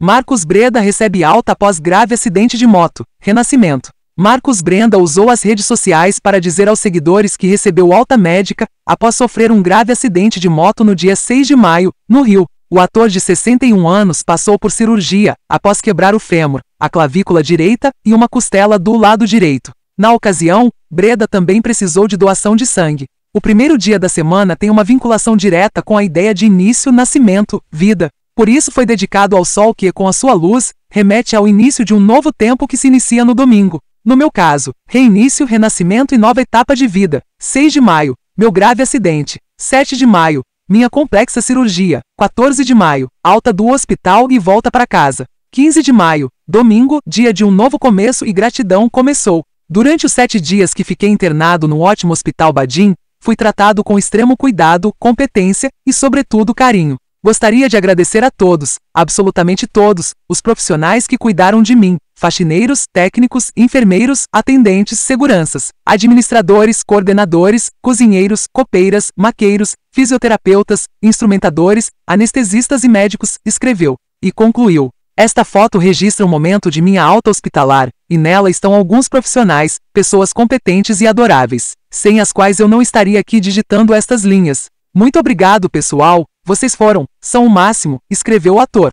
Marcos Breda recebe alta após grave acidente de moto. Renascimento. Marcos Brenda usou as redes sociais para dizer aos seguidores que recebeu alta médica após sofrer um grave acidente de moto no dia 6 de maio, no Rio. O ator de 61 anos passou por cirurgia após quebrar o fêmur, a clavícula direita e uma costela do lado direito. Na ocasião, Breda também precisou de doação de sangue. O primeiro dia da semana tem uma vinculação direta com a ideia de início, nascimento, vida. Por isso foi dedicado ao sol que, com a sua luz, remete ao início de um novo tempo que se inicia no domingo. No meu caso, reinício, renascimento e nova etapa de vida. 6 de maio, meu grave acidente. 7 de maio, minha complexa cirurgia. 14 de maio, alta do hospital e volta para casa. 15 de maio, domingo, dia de um novo começo e gratidão começou. Durante os sete dias que fiquei internado no ótimo Hospital Badim, fui tratado com extremo cuidado, competência e, sobretudo, carinho. Gostaria de agradecer a todos, absolutamente todos, os profissionais que cuidaram de mim: faxineiros, técnicos, enfermeiros, atendentes, seguranças, administradores, coordenadores, cozinheiros, copeiras, maqueiros, fisioterapeutas, instrumentadores, anestesistas e médicos, escreveu. E concluiu. Esta foto registra um momento de minha alta hospitalar, e nela estão alguns profissionais, pessoas competentes e adoráveis, sem as quais eu não estaria aqui digitando estas linhas. Muito obrigado, pessoal, vocês foram, são o máximo, escreveu o ator.